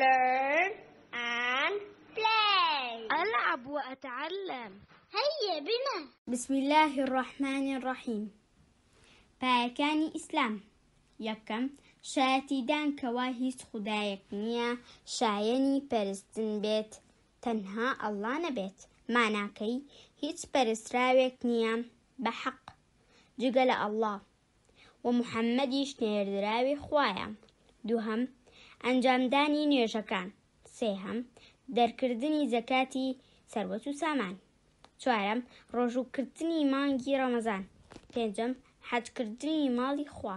learn and play ألعب وأتعلم هيا بنا بسم الله الرحمن الرحيم پاکانی إسلام يكم شاتي دان كواهيس خدايك نيا شایەنی پەرستن بێت تنها الله نبيت ماناکەی هیچ پەرستراوێک نییە راويك نيا بحق لە الله و محەممەدیش نێردراوی خوايا دووهم ئەنجامدانی نوێژەکان سێهەم دەرکردنی زەکاتی سەروەت و سامان چوارەم ڕۆژوکردنی مانگی ڕەمەزان پێنجەم حەجکردنی ماڵی خوا